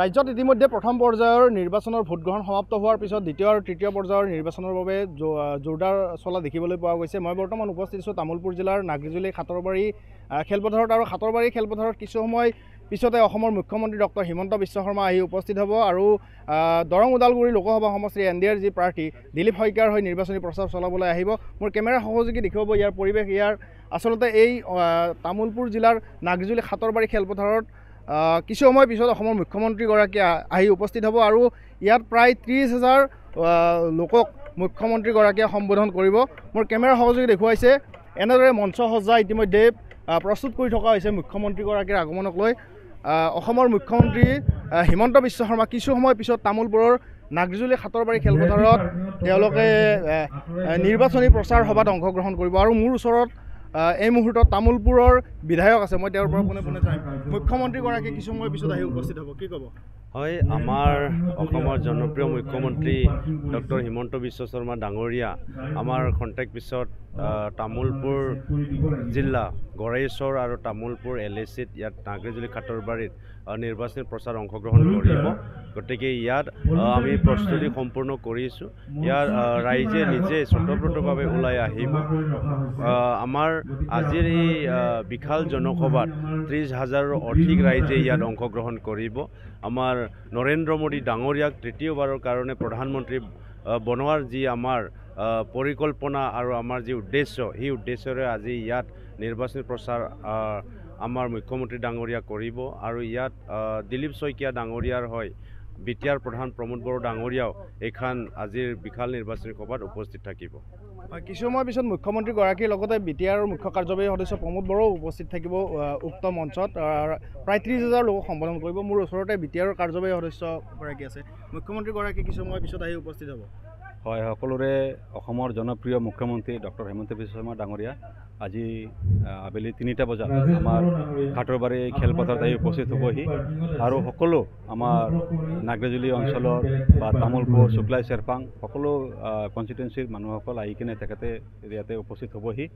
ৰাজ্যত ইতিমধ্যে প্ৰথম পৰ্যায়ৰ নিৰ্বাচনৰ ভোটগ্ৰহণ সমাপ্ত হোৱাৰ পিছত দ্বিতীয় আৰু তৃতীয় পৰ্যায়ৰ নিৰ্বাচনৰ বাবে জোৰদাৰ চলা দেখিবলৈ পোৱা গৈছে মই বৰ্তমান উপস্থিত আছোঁ তামোলপুৰ জিলাৰ নাগৰিজুলী খাটৰবাৰী খেলপথাৰত আৰু খাটৰবাৰী খেলপথাৰত কিছু সময় পিছতে অসমৰ মুখ্যমন্ত্ৰী ডক্টৰ হিমন্ত বিশ্ব শৰ্মা আহি উপস্থিত হ'ব আৰু দৰং ওদালগুৰি লোকসভা সমষ্টিৰ এন ডি আৰ যি প্ৰাৰ্থী দিলীপ শইকীয়াৰ হৈ নিৰ্বাচনী প্ৰচাৰ চলাবলৈ আহিব মোৰ কেমেৰা সহযোগী দেখুৱাব ইয়াৰ পৰিৱেশ ইয়াৰ আচলতে এই তামোলপুৰ জিলাৰ নাগজুলী খাটৰবাৰী খেলপথাৰত কিছু সময় পিছত অসমৰ মুখ্যমন্ত্ৰীগৰাকী আহি উপস্থিত হ'ব আৰু ইয়াত প্ৰায় ত্ৰিছ হাজাৰ লোকক মুখ্যমন্ত্ৰীগৰাকীয়ে সম্বোধন কৰিব মোৰ কেমেৰা সহযোগী দেখুৱাইছে এনেদৰে মঞ্চ সজ্জা ইতিমধ্যে প্ৰস্তুত কৰি থকা হৈছে মুখ্যমন্ত্ৰীগৰাকীৰ আগমনক লৈ অসমৰ মুখ্যমন্ত্ৰী হিমন্ত বিশ্ব শৰ্মা কিছু সময় পিছত তামোলপুৰৰ নাগজুলি সাঁতৰবাৰী খেলপথাৰত তেওঁলোকে নিৰ্বাচনী প্ৰচাৰ সভাত অংশগ্ৰহণ কৰিব আৰু মোৰ ওচৰত এই মুহূৰ্তত তামোলপুৰৰ বিধায়ক আছে মই তেওঁৰ পৰা পোনে পোনে চাম মুখ্যমন্ত্ৰীগৰাকী কিছু সময় পিছত আহি উপস্থিত হ'ব কি ক'ব হয় আমাৰ অসমৰ জনপ্ৰিয় মুখ্যমন্ত্ৰী ডক্টৰ হিমন্ত বিশ্ব শৰ্মা ডাঙৰীয়া আমাৰ খন্তেক পিছত তামোলপুৰ জিলা গড়েশ্বৰ আৰু তামোলপুৰ এল এ চিত ইয়াত নাগৰিজুলি খাটৰবাৰীত নিৰ্বাচনী প্ৰচাৰ অংশগ্ৰহণ কৰিব গতিকে ইয়াত আমি প্ৰস্তুতি সম্পূৰ্ণ কৰিছোঁ ইয়াৰ ৰাইজে নিজে স্বতঃপ্ৰতভাৱে ওলাই আহিব আমাৰ আজিৰ এই বিশাল জনসভাত ত্ৰিছ হাজাৰৰ অধিক ৰাইজে ইয়াত অংশগ্ৰহণ কৰিব আমাৰ নৰেন্দ্ৰ মোদী ডাঙৰীয়াক তৃতীয়বাৰৰ কাৰণে প্ৰধানমন্ত্ৰী বনোৱাৰ যি আমাৰ পৰিকল্পনা আৰু আমাৰ যি উদ্দেশ্য সেই উদ্দেশ্যৰে আজি ইয়াত নিৰ্বাচনী প্ৰচাৰ আমাৰ মুখ্যমন্ত্ৰী ডাঙৰীয়া কৰিব আৰু ইয়াত দিলীপ শইকীয়া ডাঙৰীয়াৰ হয় বিটিয়ার প্রধান প্রমোদ বড় ডাঙরিয়াও এখান আজির বিশাল নির্বাচনী সভাত উপস্থিত থাকিব কিছু সময় পিছত মুখ্যমন্ত্রীগতি বিটিআর মুখ্য কার্যবাহী সদস্য প্রমোদ বড়ো উপস্থিত থাকিব উক্ত মঞ্চত প্রায় ত্রিশ হাজার লোক সম্বোধন করব মূর ওসরতে বিটিআর কার্যবাহী সদস্য গড়ি আছে মুখ্যমন্ত্রীগী কিছু সময় পিছত আহি উপস্থিত হব হয় সকলোৰে অসমৰ জনপ্ৰিয় মুখ্যমন্ত্ৰী ডক্টৰ হেমন্ত বিশ্ব শৰ্মা ডাঙৰীয়া আজি আবেলি তিনিটা বজাত আমাৰ খাটৰবাৰী খেলপথাৰত আহি উপস্থিত হ'বহি আৰু সকলো আমাৰ নাগ্ৰেজুলি অঞ্চলৰ বা তামোলপুৰ চুকলাই চেৰপাং সকলো কনষ্টিটুৱেঞ্চিৰ মানুহসকল আহি কিনে তেখেতে ইয়াতে উপস্থিত হ'বহি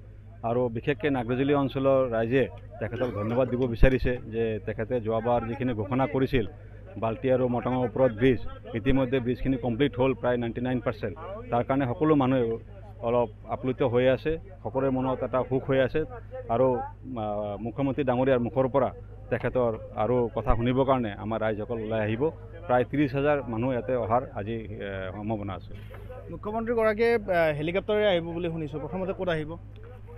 আৰু বিশেষকৈ নাগ্ৰেজুলি অঞ্চলৰ ৰাইজে তেখেতক ধন্যবাদ দিব বিচাৰিছে যে তেখেতে যোৱাবাৰ যিখিনি ঘোষণা কৰিছিল বাল্টি আৰু মটাঙৰ ওপৰত ব্ৰিজ ইতিমধ্যে ব্ৰিজখিনি কমপ্লিট হ'ল প্ৰায় নাইণ্টি নাইন পাৰ্চেণ্ট তাৰ কাৰণে সকলো মানুহে অলপ আপ্লুত হৈ আছে সকলোৰে মনত এটা সুখ হৈ আছে আৰু মুখ্যমন্ত্ৰী ডাঙৰীয়াৰ মুখৰ পৰা তেখেতৰ আৰু কথা শুনিবৰ কাৰণে আমাৰ ৰাইজসকল ওলাই আহিব প্ৰায় ত্ৰিছ হাজাৰ মানুহ ইয়াতে অহাৰ আজি সম্ভাৱনা আছে মুখ্যমন্ত্ৰীগৰাকীয়ে হেলিকপ্টাৰে আহিব বুলি শুনিছোঁ প্ৰথমতে ক'ত আহিব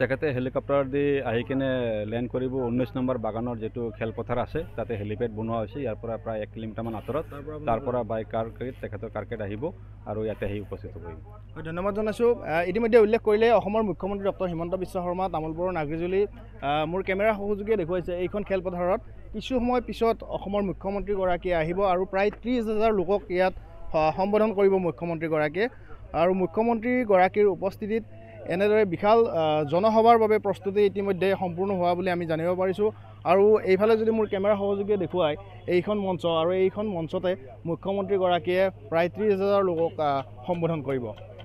তেখেতে হেলিকপ্টাৰ দি আহি কিনে লেণ্ড কৰিব ঊনৈছ নম্বৰ বাগানৰ যিটো খেলপথাৰ আছে তাতে হেলিপেড বনোৱা হৈছে ইয়াৰ পৰা প্ৰায় এক কিলোমিটাৰমান আঁতৰত তাৰ পৰা বাই কাৰ কাৰ্কেট তেখেতৰ কাৰ্কেট আহিব আৰু ইয়াতে আহি উপস্থিত হ'বহি ধন্যবাদ জনাইছোঁ ইতিমধ্যে উল্লেখ কৰিলে অসমৰ মুখ্যমন্ত্ৰী ডক্টৰ হিমন্ত বিশ্ব শৰ্মা তামোলপুৰৰ নাগৰিজুলী মোৰ কেমেৰা সহযোগে দেখুৱাইছে এইখন খেলপথাৰত কিছু সময় পিছত অসমৰ মুখ্যমন্ত্ৰীগৰাকী আহিব আৰু প্ৰায় ত্ৰিছ হাজাৰ লোকক ইয়াত সম্বোধন কৰিব মুখ্যমন্ত্ৰীগৰাকীয়ে আৰু মুখ্যমন্ত্ৰীগৰাকীৰ উপস্থিতিত এনেদৰে বিশাল জনসভাৰ বাবে প্ৰস্তুতি ইতিমধ্যে সম্পূৰ্ণ হোৱা বুলি আমি জানিব পাৰিছোঁ আৰু এইফালে যদি মোৰ কেমেৰা সহযোগীয়ে দেখুৱায় এইখন মঞ্চ আৰু এইখন মঞ্চতে মুখ্যমন্ত্ৰীগৰাকীয়ে প্ৰায় ত্ৰিছ হাজাৰ লোকক সম্বোধন কৰিব